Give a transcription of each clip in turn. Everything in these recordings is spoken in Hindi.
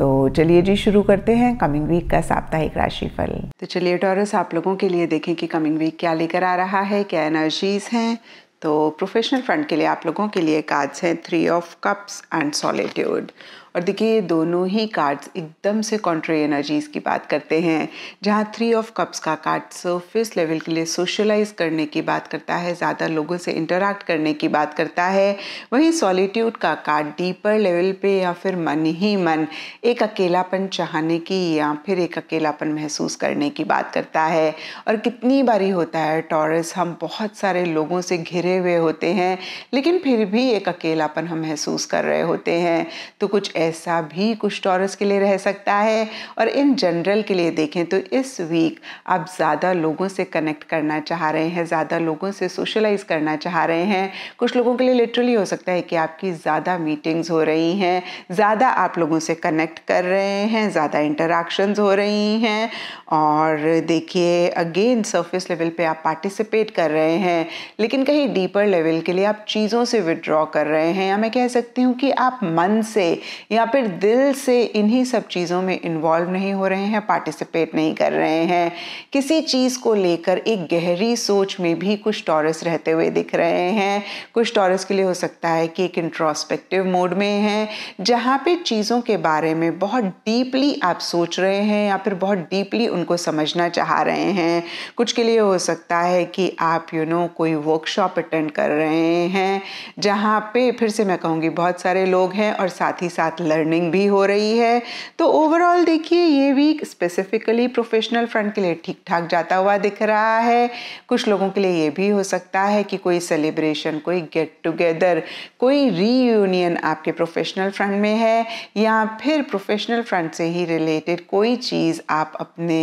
तो चलिए जी शुरू करते हैं कमिंग वीक का साप्ताहिक राशिफल तो चलिए टॉरस आप लोगों के लिए देखें कि कमिंग वीक क्या लेकर आ रहा है क्या एनर्जीज हैं तो प्रोफेशनल फ्रंट के लिए आप लोगों के लिए कार्ड्स हैं three of cups and solitude और देखिए ये दोनों ही कार्ड्स एकदम से कॉन्ट्री एनर्जीज की बात करते हैं जहाँ थ्री ऑफ कप्स का कार्ड सरफेस लेवल के लिए सोशलाइज करने की बात करता है ज़्यादा लोगों से इंटरेक्ट करने की बात करता है वहीं सॉलिट्यूड का कार्ड डीपर लेवल पे या फिर मन ही मन एक अकेलापन चाहने की या फिर एक अकेलापन महसूस करने की बात करता है और कितनी बारी होता है टॉरस हम बहुत सारे लोगों से घिरे हुए होते हैं लेकिन फिर भी एक अकेलापन हम महसूस कर रहे होते हैं तो कुछ ऐसा भी कुछ टॉरस के लिए रह सकता है और इन जनरल के लिए देखें तो इस वीक आप ज़्यादा लोगों से कनेक्ट करना चाह रहे हैं ज़्यादा लोगों से सोशलाइज करना चाह रहे हैं कुछ लोगों के लिए लिटरली हो सकता है कि आपकी ज़्यादा मीटिंग्स हो रही हैं ज़्यादा आप लोगों से कनेक्ट कर रहे हैं ज़्यादा इंटरक्शन हो रही हैं और देखिए अगेन सर्फिस लेवल पर आप पार्टिसिपेट कर रहे हैं लेकिन कहीं डीपर लेवल के लिए आप चीज़ों से विड्रॉ कर रहे हैं या मैं कह सकती हूँ कि आप मन से या फिर दिल से इन्हीं सब चीज़ों में इन्वॉल्व नहीं हो रहे हैं पार्टिसिपेट नहीं कर रहे हैं किसी चीज़ को लेकर एक गहरी सोच में भी कुछ टॉरस रहते हुए दिख रहे हैं कुछ टॉरस के लिए हो सकता है कि एक इंट्रोस्पेक्टिव मोड में है जहाँ पे चीज़ों के बारे में बहुत डीपली आप सोच रहे हैं या फिर बहुत डीपली उनको समझना चाह रहे हैं कुछ के लिए हो सकता है कि आप यू you नो know, कोई वर्कशॉप अटेंड कर रहे हैं जहाँ पे फिर से मैं कहूँगी बहुत सारे लोग हैं और साथ ही साथ लर्निंग भी हो रही है तो ओवरऑल देखिए ये वीक स्पेसिफिकली प्रोफेशनल फ्रंट के लिए ठीक ठाक जाता हुआ दिख रहा है कुछ लोगों के लिए ये भी हो सकता है कि कोई सेलिब्रेशन कोई गेट टुगेदर कोई रीयूनियन आपके प्रोफेशनल फ्रंट में है या फिर प्रोफेशनल फ्रंट से ही रिलेटेड कोई चीज़ आप अपने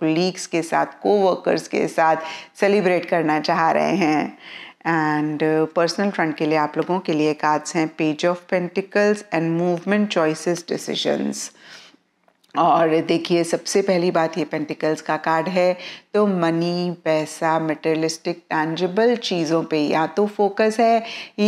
कुलीग्स के साथ कोवर्कर्स के साथ सेलिब्रेट करना चाह रहे हैं एंड पर्सनल फ्रंट के लिए आप लोगों के लिए कार्ड्स हैं page of pentacles and movement choices decisions और देखिए सबसे पहली बात ये पेंटिकल्स का कार्ड है तो मनी पैसा मटेरियलिस्टिक टैंजिबल चीज़ों पे या तो फोकस है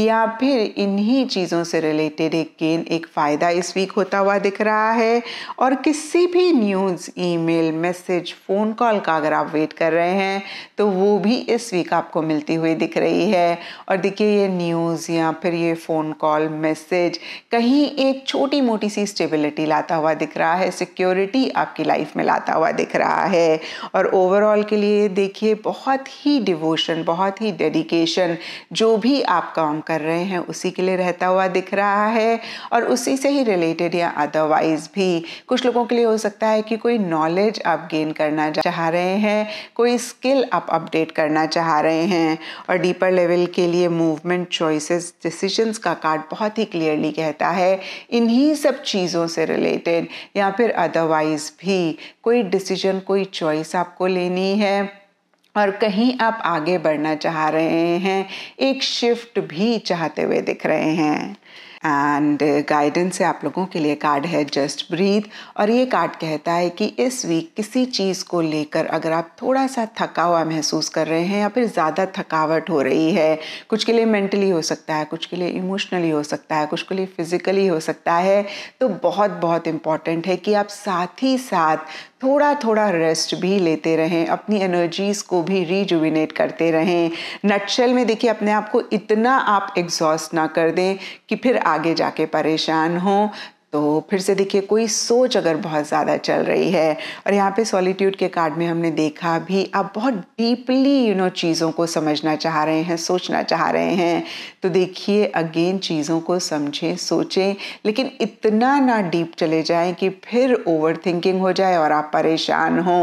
या फिर इन्हीं चीज़ों से रिलेटेड एक गेन एक फ़ायदा इस वीक होता हुआ दिख रहा है और किसी भी news email message phone call का अगर आप वेट कर रहे हैं तो वो भी इस वीक आपको मिलती हुई दिख रही है और देखिए ये न्यूज़ या फिर ये फ़ोन कॉल मैसेज कहीं एक छोटी मोटी सी स्टेबिलिटी लाता हुआ दिख रहा है सिक्योरिटी आपकी लाइफ में लाता हुआ दिख रहा है और ओवरऑल के लिए देखिए बहुत ही डिवोशन बहुत ही डेडिकेशन जो भी आप काम कर रहे हैं उसी के लिए रहता हुआ दिख रहा है और उसी से ही रिलेटेड या अदरवाइज भी कुछ लोगों के लिए हो सकता है कि कोई नॉलेज आप गेन करना चाह रहे हैं कोई स्किल आप अपडेट करना चाह रहे हैं और डीपर लेवल के लिए मूवमेंट चॉइसेस डिसीजंस का कार्ड बहुत ही क्लियरली कहता है इन्हीं सब चीज़ों से रिलेटेड या फिर अदरवाइज़ भी कोई डिसीजन कोई चॉइस आपको लेनी है और कहीं आप आगे बढ़ना चाह रहे हैं एक शिफ्ट भी चाहते हुए दिख रहे हैं एंड गाइडेंस uh, से आप लोगों के लिए कार्ड है जस्ट ब्रीथ और ये कार्ड कहता है कि इस वीक किसी चीज़ को लेकर अगर आप थोड़ा सा थका हुआ महसूस कर रहे हैं या फिर ज़्यादा थकावट हो रही है कुछ के लिए मेंटली हो सकता है कुछ के लिए इमोशनली हो सकता है कुछ के लिए फिज़िकली हो सकता है तो बहुत बहुत इम्पॉर्टेंट है कि आप साथ ही साथ थोड़ा थोड़ा रेस्ट भी लेते रहें अपनी एनर्जीज़ को भी रिजुविनेट करते रहें नटशेल में देखिए अपने आप को इतना आप एग्जॉस्ट ना कर दें कि फिर आगे जाके परेशान हों तो फिर से देखिए कोई सोच अगर बहुत ज़्यादा चल रही है और यहाँ पे सॉलिट्यूड के कार्ड में हमने देखा भी आप बहुत डीपली यू नो चीज़ों को समझना चाह रहे हैं सोचना चाह रहे हैं तो देखिए अगेन चीज़ों को समझें सोचें लेकिन इतना ना डीप चले जाएं कि फिर ओवर थिंकिंग हो जाए और आप परेशान हों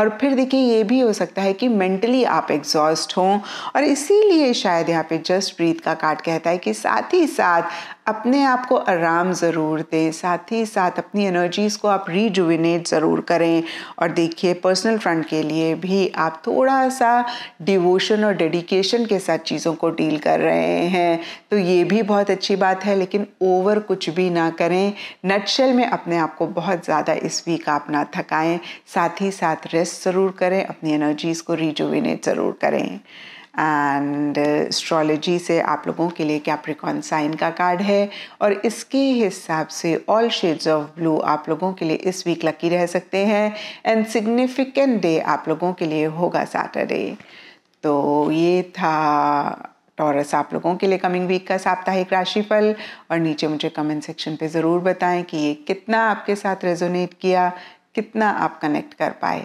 और फिर देखिए ये भी हो सकता है कि मेंटली आप एग्जॉस्ट हों और इसीलिए शायद यहाँ पे जस्ट ब्रीथ का कार्ड कहता है कि साथ ही साथ अपने आप को आराम ज़रूर दें साथ ही साथ अपनी एनर्जीज़ को आप रिजुविनेट ज़रूर करें और देखिए पर्सनल फ्रंट के लिए भी आप थोड़ा सा डिवोशन और डेडिकेशन के साथ चीज़ों को डील कर रहे हैं तो ये भी बहुत अच्छी बात है लेकिन ओवर कुछ भी ना करें नटशेल में अपने आप को बहुत ज़्यादा इस वीक आप ना थकाएँ साथ ही साथ रेस्ट ज़रूर करें अपनी एनर्जीज़ को रिजुविनेट ज़रूर करें एंड एस्ट्रोलॉजी uh, से आप लोगों के लिए कैप्रिकॉन साइन का कार्ड है और इसके हिसाब से ऑल शेड्स ऑफ ब्लू आप लोगों के लिए इस वीक लकी रह सकते हैं एंड सिग्निफिकेंट डे आप लोगों के लिए होगा सैटरडे तो ये था टॉरस आप लोगों के लिए कमिंग वीक का साप्ताहिक राशिफल और नीचे मुझे कमेंट सेक्शन पे ज़रूर बताएं कि ये कितना आपके साथ रेजोनेट किया कितना आप कनेक्ट कर पाए